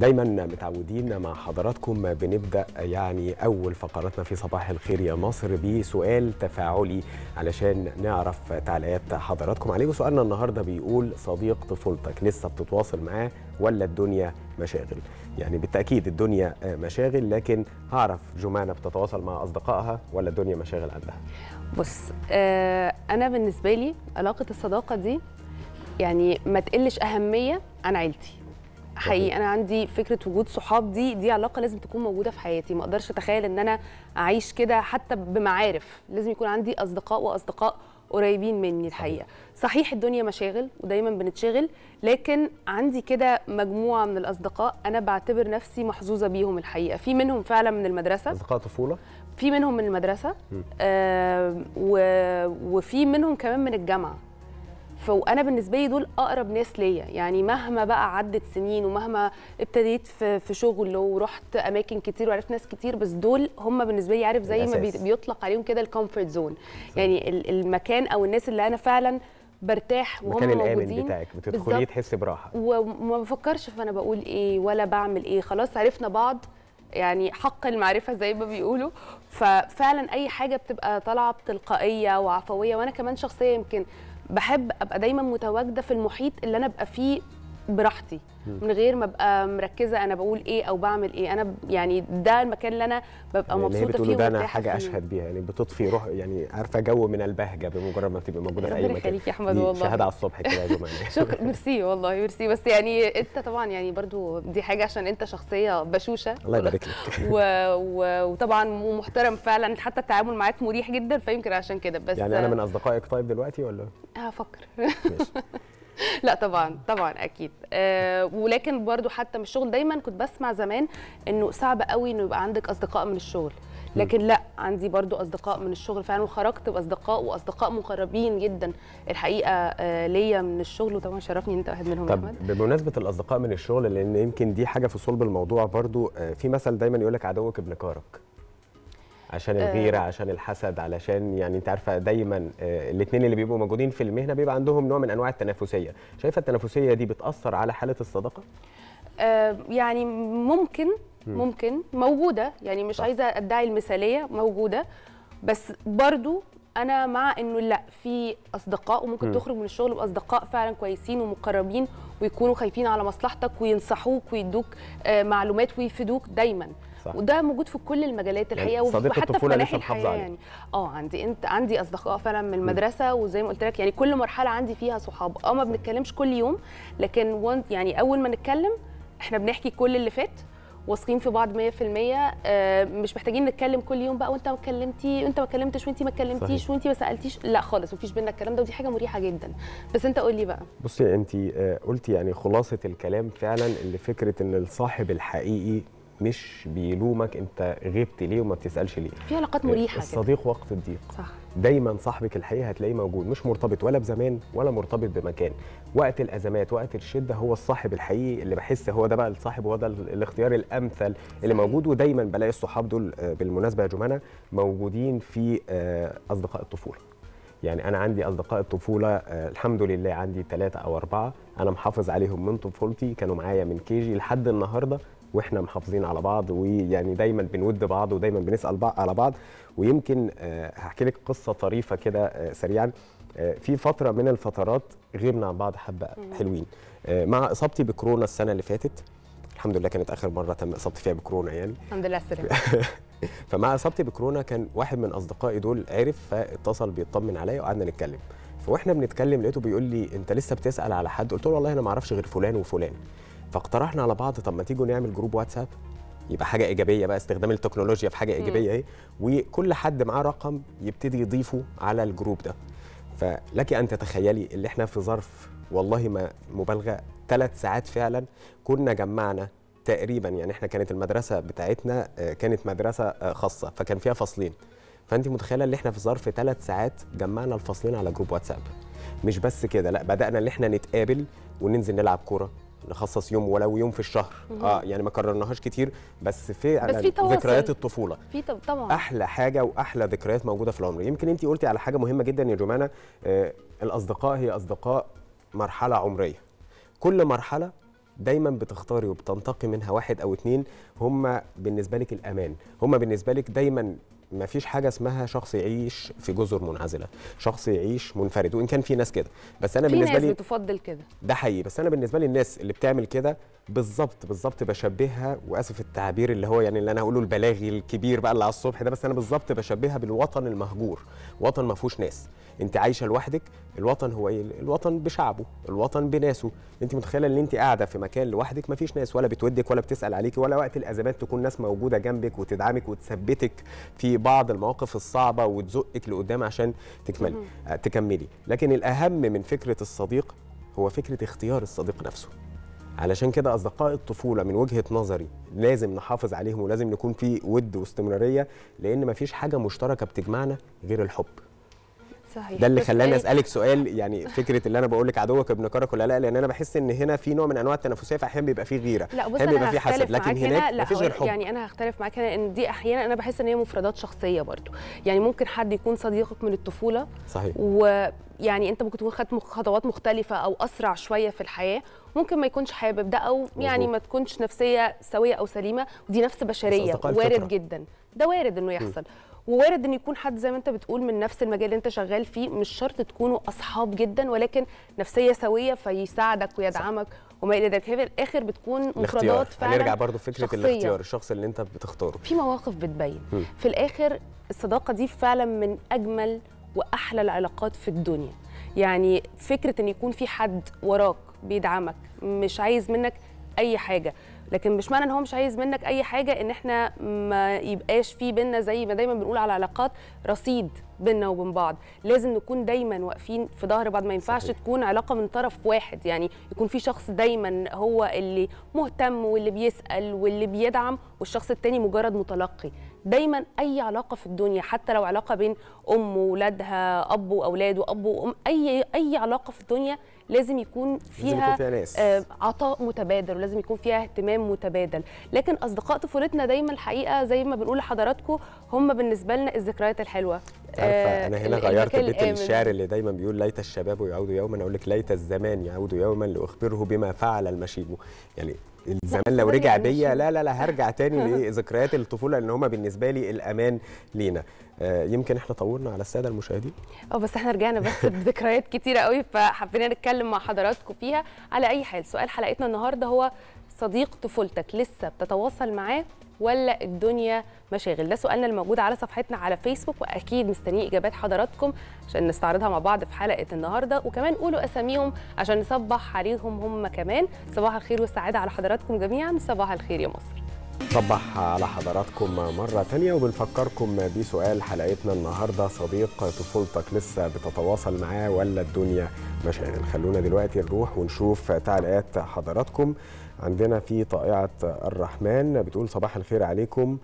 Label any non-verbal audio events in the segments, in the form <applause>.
دايما متعودين مع حضراتكم بنبدا يعني اول فقراتنا في صباح الخير يا مصر بسؤال تفاعلي علشان نعرف تعليقات حضراتكم عليه وسؤالنا النهارده بيقول صديق طفولتك لسه بتتواصل معاه ولا الدنيا مشاغل يعني بالتاكيد الدنيا مشاغل لكن هعرف جمانه بتتواصل مع اصدقائها ولا الدنيا مشاغل عندها بص آه انا بالنسبه لي علاقه الصداقه دي يعني ما تقلش اهميه عن عيلتي حقيقي انا عندي فكره وجود صحاب دي دي علاقه لازم تكون موجوده في حياتي ما اقدرش اتخيل ان انا اعيش كده حتى بمعارف لازم يكون عندي اصدقاء واصدقاء قريبين مني الحقيقه صحيح الدنيا مشاغل ودايما بنتشغل لكن عندي كده مجموعه من الاصدقاء انا بعتبر نفسي محظوظه بيهم الحقيقه في منهم فعلا من المدرسه اصدقاء طفوله في منهم من المدرسه آه و... وفي منهم كمان من الجامعه فانا بالنسبه لي دول اقرب ناس ليا يعني مهما بقى عدت سنين ومهما ابتديت في, في شغل ورحت اماكن كتير وعرفت ناس كتير بس دول هم بالنسبه لي عارف زي الأساس. ما بيطلق عليهم كده الكومفورت زون يعني المكان او الناس اللي انا فعلا برتاح وهم المكان الامن بتاعك بتدخليه تحسي براحه وما بفكرش في انا بقول ايه ولا بعمل ايه خلاص عرفنا بعض يعني حق المعرفه زي ما بيقولوا ففعلا اي حاجه بتبقى طالعه بتلقائيه وعفويه وانا كمان شخصيه يمكن بحب ابقى دايما متواجده في المحيط اللي انا ابقى فيه براحتي من غير ما ابقى مركزه انا بقول ايه او بعمل ايه انا يعني ده المكان اللي انا ببقى يعني مبسوطه فيه ده انا حاجه اشهد بيها يعني بتطفي روح يعني عارفه جو من البهجه بمجرد ما تبقى موجوده في اي مكان يخليك يا احمد والله شهاده على الصبح كده يا جماعه <laughs> شكرا ميرسي والله ميرسي بس يعني انت طبعا يعني برضو دي حاجه عشان انت شخصيه بشوشه الله يبارك لك و... و... وطبعا محترم فعلا حتى التعامل معاك مريح جدا فيمكن عشان كده بس يعني انا من اصدقائك طيب دلوقتي ولا هفكر ماشي <laughs> <laughs> لا طبعا طبعا اكيد أه ولكن برضو حتى من الشغل دايما كنت بسمع زمان انه صعب قوي انه يبقى عندك اصدقاء من الشغل لكن لا عندي برضو اصدقاء من الشغل فعلا وخرجت باصدقاء واصدقاء مقربين جدا الحقيقه آه، ليا من الشغل وطبعا شرفني انت واحد منهم طب أحمد. بمناسبه الاصدقاء من الشغل لان يمكن دي حاجه في صلب الموضوع برضو آه، في مثل دايما يقول لك عدوك ابن كارك عشان آه. الغيره عشان الحسد علشان يعني انت عارفه دايما آه، الاثنين اللي بيبقوا موجودين في المهنه بيبقى عندهم نوع من انواع التنافسيه شايفه التنافسيه دي بتاثر على حاله الصداقه آه، يعني ممكن ممكن موجوده يعني مش عايزه ادعي المثاليه موجوده بس برضو انا مع انه لا في اصدقاء وممكن م. تخرج من الشغل باصدقاء فعلا كويسين ومقربين ويكونوا خايفين على مصلحتك وينصحوك ويدوك معلومات ويفيدوك دايما صح. وده موجود في كل المجالات يعني الحقيقه يعني وفي في ملاحي الحياه يعني اه عندي انت عندي اصدقاء فعلا من المدرسه وزي ما قلت لك يعني كل مرحله عندي فيها صحاب اه ما بنتكلمش كل يوم لكن يعني اول ما نتكلم احنا بنحكي كل اللي فات واثقين في بعض 100% آه، مش محتاجين نتكلم كل يوم بقى وانت ما اتكلمتي وانت ما اتكلمتش وانت ما اتكلمتيش وانت ما سالتيش لا خالص مفيش بينا الكلام ده ودي حاجه مريحه جدا بس انت قول لي بقى بصي انت آه، قلتي يعني خلاصه الكلام فعلا اللي فكره ان الصاحب الحقيقي مش بيلومك انت غبت ليه وما بتسالش ليه في علاقات مريحه الصديق كده. وقت الضيق صح دايما صاحبك الحقيقي هتلاقيه موجود مش مرتبط ولا بزمان ولا مرتبط بمكان وقت الازمات وقت الشده هو الصاحب الحقيقي اللي بحس هو ده بقى الصاحب هو ده الاختيار الامثل اللي موجود ودايما بلاقي الصحاب دول آه، بالمناسبه يا جمانه موجودين في آه، اصدقاء الطفوله يعني انا عندي اصدقاء الطفوله آه الحمد لله عندي ثلاثه او اربعه انا محافظ عليهم من طفولتي كانوا معايا من كيجي لحد النهارده واحنا محافظين على بعض ويعني دايما بنود بعض ودايما بنسال بعض على بعض ويمكن آه، هحكي لك قصه طريفه كده آه، سريعا آه، في فتره من الفترات غيرنا عن بعض حبه حلوين مع اصابتي بكورونا السنه اللي فاتت الحمد لله كانت اخر مره تم اصابتي فيها بكورونا يعني الحمد لله سلام <laughs> فمع اصابتي بكورونا كان واحد من اصدقائي دول عرف فاتصل بيطمن عليا وقعدنا نتكلم فواحنا بنتكلم لقيته بيقول لي انت لسه بتسال على حد قلت له والله انا ما اعرفش غير فلان وفلان فاقترحنا على بعض طب ما تيجوا نعمل جروب واتساب يبقى حاجه ايجابيه بقى استخدام التكنولوجيا في حاجه ايجابيه اهي وكل حد معاه رقم يبتدي يضيفه على الجروب ده فلك ان تتخيلي اللي احنا في ظرف والله ما مبالغه ثلاث ساعات فعلا كنا جمعنا تقريبا يعني احنا كانت المدرسه بتاعتنا آه، كانت مدرسه آه، خاصه فكان فيها فصلين فانت متخيله اللي احنا في ظرف ثلاث ساعات جمعنا الفصلين على جروب واتساب مش بس كده لا بدانا ان احنا نتقابل وننزل نلعب كوره نخصص يوم ولو يوم في الشهر مم. اه يعني ما كررناهاش كتير بس في بس في ذكريات الطفوله في طبعا احلى حاجه واحلى ذكريات موجوده في العمر يمكن انت قلتي على حاجه مهمه جدا يا جمانه آه الاصدقاء هي اصدقاء مرحله عمريه كل مرحله دايما بتختاري وبتنتقي منها واحد او اتنين هم بالنسبه لك الامان هم بالنسبه لك دايما ما فيش حاجه اسمها شخص يعيش في جزر منعزله شخص يعيش منفرد وان كان في ناس كده بس انا بالنسبه لي بتفضل كده ده حقيقي بس انا بالنسبه لي الناس اللي بتعمل كده بالظبط بالظبط بشبهها واسف التعبير اللي هو يعني اللي انا هقوله البلاغي الكبير بقى اللي على الصبح ده بس انا بالظبط بشبهها بالوطن المهجور وطن ما فيهوش ناس انت عايشه لوحدك الوطن هو ايه الوطن بشعبه الوطن بناسه انت متخيله ان انت قاعده في مكان لوحدك ما فيش ناس ولا بتودك ولا بتسال عليك ولا وقت الازمات تكون ناس موجوده جنبك وتدعمك وتثبتك في بعض المواقف الصعبه وتزقك لقدام عشان تكملي آه، تكملي لكن الاهم من فكره الصديق هو فكره اختيار الصديق نفسه علشان كده اصدقاء الطفوله من وجهه نظري لازم نحافظ عليهم ولازم نكون في ود واستمراريه لان مفيش حاجه مشتركه بتجمعنا غير الحب صحيح ده اللي خلاني يعني اسالك سؤال يعني فكره اللي انا بقول لك عدوك ابن كرك ولا لا لان انا بحس ان هنا في نوع من انواع التنافسيه فاحيانا بيبقى فيه غيره لا بص انا بيبقى فيه حسد لكن هناك مفيش غير حب يعني انا هختلف معاك هنا ان دي احيانا انا بحس ان هي مفردات شخصيه برضو يعني ممكن حد يكون صديقك من الطفوله صحيح ويعني انت ممكن تكون خدت خطوات مختلفه او اسرع شويه في الحياه ممكن ما يكونش حابب ده او يعني مزبوط. ما تكونش نفسيه سويه او سليمه ودي نفس بشريه وارد جدا ده وارد انه يحصل م. ووارد ان يكون حد زي ما انت بتقول من نفس المجال اللي انت شغال فيه مش شرط تكونوا اصحاب جدا ولكن نفسيه سويه فيساعدك ويدعمك صح. وما الى ذلك هي في الاخر بتكون مفردات فعلا هنرجع برضه فكره شخصية. الاختيار الشخص اللي انت بتختاره في مواقف بتبين م. في الاخر الصداقه دي فعلا من اجمل واحلى العلاقات في الدنيا يعني فكره ان يكون في حد وراك بيدعمك مش عايز منك اي حاجه لكن مش معنى ان هو مش عايز منك اي حاجه ان احنا ما يبقاش في بينا زي ما دايما بنقول على العلاقات رصيد بينا وبين بعض لازم نكون دايما واقفين في ظهر بعض ما ينفعش صحيح. تكون علاقه من طرف واحد يعني يكون في شخص دايما هو اللي مهتم واللي بيسال واللي بيدعم والشخص التاني مجرد متلقي دايما اي علاقه في الدنيا حتى لو علاقه بين ام واولادها اب واولاد واب وام اي اي علاقه في الدنيا لازم يكون فيها, آه، عطاء متبادل ولازم يكون فيها اهتمام متبادل لكن اصدقاء طفولتنا دايما الحقيقه زي ما بنقول لحضراتكم هم بالنسبه لنا الذكريات الحلوه عارفه آه، انا هنا غيرت بيت الشعر اللي دايما بيقول ليت الشباب يعود يوما اقول لك ليت الزمان يعود يوما لاخبره بما فعل المشيب يعني الزمان لو رجع يعني بيا لا لا لا هرجع تاني <laughs> لذكريات الطفوله لان هما بالنسبه لي الامان لينا آه، يمكن احنا طولنا على الساده المشاهدين اه بس احنا رجعنا بس بذكريات كتيره قوي فحبينا نتكلم مع حضراتكم فيها على اي حال سؤال حلقتنا النهارده هو صديق طفولتك لسه بتتواصل معاه ولا الدنيا مشاغل ده سؤالنا الموجود على صفحتنا على فيسبوك واكيد مستنيين اجابات حضراتكم عشان نستعرضها مع بعض في حلقه النهارده وكمان قولوا اساميهم عشان نصبح عليهم هم كمان صباح الخير والسعاده على حضراتكم جميعا صباح الخير يا مصر صبح على حضراتكم مرة تانية وبنفكركم بسؤال حلقتنا النهاردة صديق طفولتك لسه بتتواصل معاه ولا الدنيا مشاغل يعني خلونا دلوقتي نروح ونشوف تعليقات حضراتكم عندنا في طائعة الرحمن بتقول صباح الخير عليكم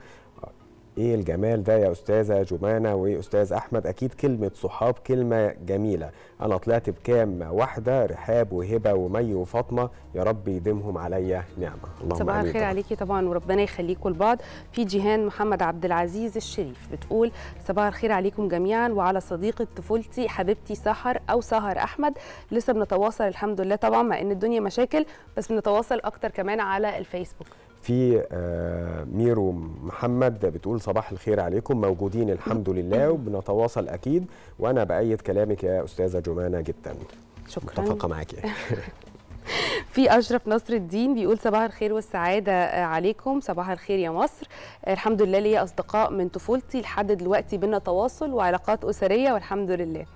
ايه الجمال ده يا استاذه جمانه وايه استاذ احمد اكيد كلمه صحاب كلمه جميله انا طلعت بكام واحده رحاب وهبه ومي وفاطمه يا رب يديمهم عليا نعمه اللهم صباح الخير عليكي طبعا وربنا يخليكم لبعض في جيهان محمد عبد العزيز الشريف بتقول صباح الخير عليكم جميعا وعلى صديقه طفولتي حبيبتي سهر او سهر احمد لسه بنتواصل الحمد لله طبعا مع ان الدنيا مشاكل بس بنتواصل اكتر كمان على الفيسبوك في آه، ميرو محمد بتقول صباح الخير عليكم موجودين الحمد لله وبنتواصل اكيد وانا بايد كلامك يا استاذه جمانه جدا شكرا متفقه معاكي <laughs> في اشرف نصر الدين بيقول صباح الخير والسعاده آه، عليكم صباح الخير يا مصر آه، الحمد لله ليا اصدقاء من طفولتي لحد دلوقتي بينا تواصل وعلاقات اسريه والحمد لله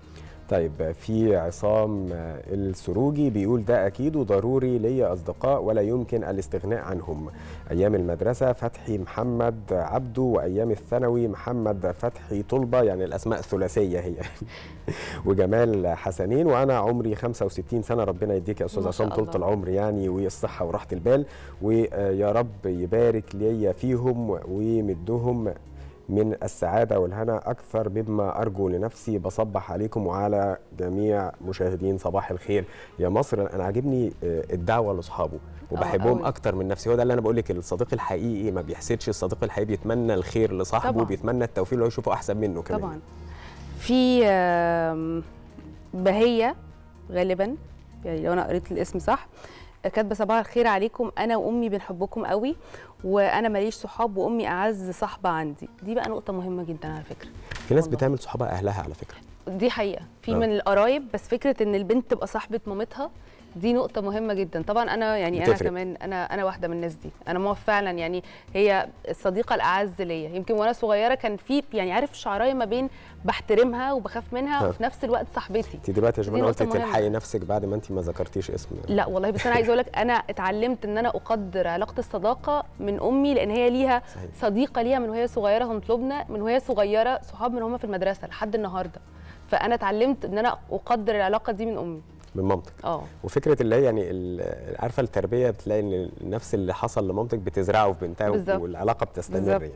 طيب في عصام السروجي بيقول ده اكيد وضروري ليا اصدقاء ولا يمكن الاستغناء عنهم ايام المدرسه فتحي محمد عبده وايام الثانوي محمد فتحي طلبه يعني الاسماء الثلاثيه هي <laughs> وجمال حسنين وانا عمري 65 سنه ربنا يديك يا استاذ عصام طولة العمر يعني والصحه وراحه البال ويا رب يبارك ليا فيهم ويمدهم من السعادة والهنا أكثر مما أرجو لنفسي بصبح عليكم وعلى جميع مشاهدين صباح الخير يا مصر أنا عاجبني آه، الدعوة لأصحابه وبحبهم أكتر من نفسي هو ده اللي أنا بقول لك الصديق الحقيقي ما بيحسدش الصديق الحقيقي بيتمنى الخير لصاحبه طبعا. بيتمنى التوفيق اللي هو يشوفه أحسن منه كمان طبعا في بهية غالبا يعني لو أنا قريت الاسم صح كاتبه صباح الخير عليكم انا وامي بنحبكم قوي وانا ماليش صحاب وامي اعز صاحبه عندي دي بقى نقطه مهمه جدا على فكره في ناس والله. بتعمل صحابها اهلها على فكره دي حقيقه في أه. من القرايب بس فكره ان البنت تبقى صاحبه مامتها دي نقطة مهمة جدا طبعا أنا يعني بتفرق. أنا كمان أنا أنا واحدة من الناس دي أنا ما فعلا يعني هي الصديقة الأعز ليا يمكن وأنا صغيرة كان في يعني عارف شعراية ما بين بحترمها وبخاف منها وفي نفس الوقت صاحبتي انت دلوقتي يا جماعه قلتي تلحقي نفسك بعد ما انت ما ذكرتيش اسم لا والله بس انا عايزه اقول لك انا اتعلمت ان انا اقدر علاقه الصداقه من امي لان هي ليها صحيح. صديقه ليها من وهي صغيره هنطلبنا من وهي صغيره صحاب من هما في المدرسه لحد النهارده فانا اتعلمت ان انا اقدر العلاقه دي من امي من مامتك اه وفكره اللي هي يعني عارفه التربيه بتلاقي ان نفس اللي حصل لمامتك بتزرعه في بنتها بالزبط. والعلاقه بتستمر بالزبط. يعني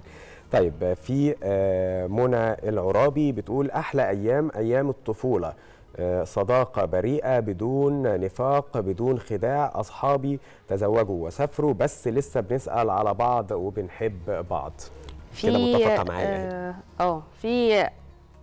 طيب في آه، منى العرابي بتقول احلى ايام ايام الطفوله آه، صداقه بريئه بدون نفاق بدون خداع اصحابي تزوجوا وسافروا بس لسه بنسال على بعض وبنحب بعض في كده متفقه معايا يعني. آه،, اه في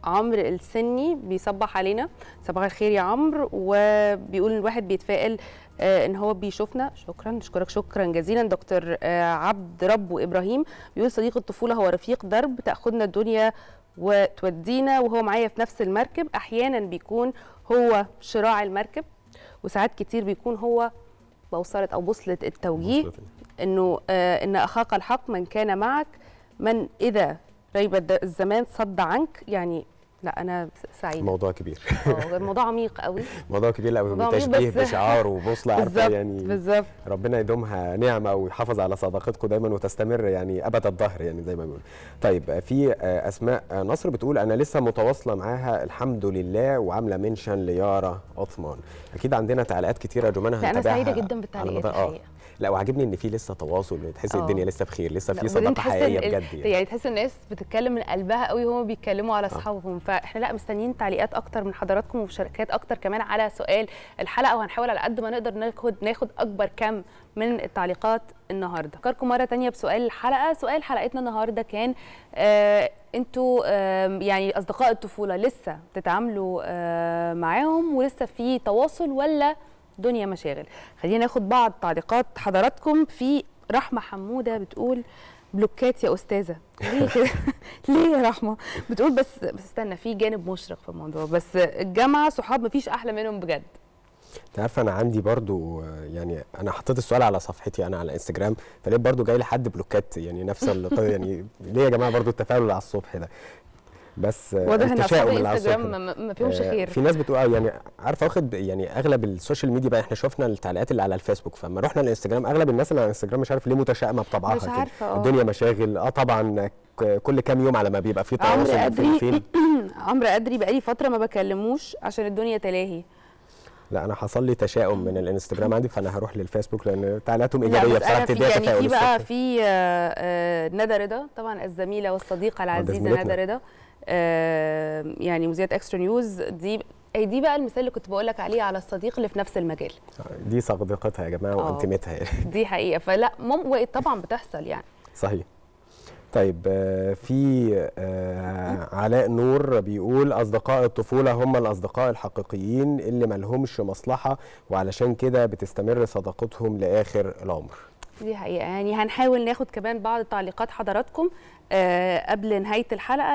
عمرو السني بيصبح علينا صباح الخير يا عمرو وبيقول الواحد بيتفائل آه، ان هو بيشوفنا شكرا نشكرك شكرا جزيلا دكتور آه، عبد رب وابراهيم بيقول صديق الطفوله هو رفيق درب تاخدنا الدنيا وتودينا وهو معايا في نفس المركب احيانا بيكون هو شراع المركب وساعات كتير بيكون هو بوصله او بوصله التوجيه انه آه، ان اخاك الحق من كان معك من اذا ريب الزمان صد عنك يعني لا انا سعيده موضوع كبير اه، الموضوع عميق قوي <laughs> موضوع كبير لا تشبيه بشعار وبوصله <laughs> عارفه يعني بالظبط ربنا يدومها نعمه ويحافظ على صداقتكم دايما وتستمر يعني ابد الظهر يعني زي ما بيقولوا طيب في آه، اسماء آه، نصر بتقول انا لسه متواصله معاها الحمد لله وعامله منشن ليارا عثمان اكيد عندنا تعليقات كتيره جمانه هنتابعها انا سعيده جدا بالتعليقات الحقيقه لا وعاجبني ان في لسه تواصل تحس آه. الدنيا لسه بخير لسه في صداقه حقيقيه بجد يعني. يعني تحس الناس بتتكلم من قلبها قوي وهم بيتكلموا على آه. اصحابهم فاحنا لا مستنيين تعليقات اكتر من حضراتكم ومشاركات اكتر كمان على سؤال الحلقه وهنحاول على قد ما نقدر ناخد ناخد اكبر كم من التعليقات النهارده اذكركم مره تانية بسؤال الحلقه سؤال حلقتنا النهارده كان آه انتوا آه يعني اصدقاء الطفوله لسه بتتعاملوا آه معاهم ولسه في تواصل ولا دنيا مشاغل خلينا ناخد بعض تعليقات حضراتكم في رحمه حموده بتقول بلوكات يا استاذه ليه <laughs> كده ليه يا رحمه بتقول بس بس استنى في جانب مشرق في الموضوع بس الجامعه صحاب مفيش احلى منهم بجد انت عارفه انا عندي برضو يعني انا حطيت السؤال على صفحتي انا على انستجرام فلقيت برضو جاي لحد بلوكات يعني نفس يعني ليه يا جماعه برضو التفاعل على الصبح ده بس واضح ان اصحاب الانستجرام ما فيهمش آه، خير في ناس بتقول آه، يعني عارفه واخد يعني اغلب السوشيال ميديا بقى احنا شفنا التعليقات اللي على الفيسبوك فلما رحنا الانستجرام اغلب الناس اللي على الانستجرام مش عارف ليه متشائمه بطبعها مش عارفه كده. آه. الدنيا مشاغل اه طبعا كل كام يوم على ما بيبقى في تواصل عمرو ادري <clears throat> عمرو ادري بقالي فتره ما بكلموش عشان الدنيا تلاهي لا انا حصل لي تشاؤم من الانستجرام عندي فانا هروح للفيسبوك لان تعليقاتهم ايجابيه بصراحه بتديها يعني في بقى في ندى رضا طبعا الزميله والصديقه العزيزه ندى رضا يعني مذيعه اكسترا نيوز دي اي دي بقى المثال اللي كنت بقول لك عليه على الصديق اللي في نفس المجال دي صديقتها يا جماعه آه. وانتمتها يعني <laughs> دي حقيقه فلا مم طبعا بتحصل يعني صحيح طيب آه، في آه، علاء نور بيقول اصدقاء الطفوله هم الاصدقاء الحقيقيين اللي ما لهمش مصلحه وعلشان كده بتستمر صداقتهم لاخر العمر دي حقيقه يعني هنحاول ناخد كمان بعض تعليقات حضراتكم قبل نهايه الحلقه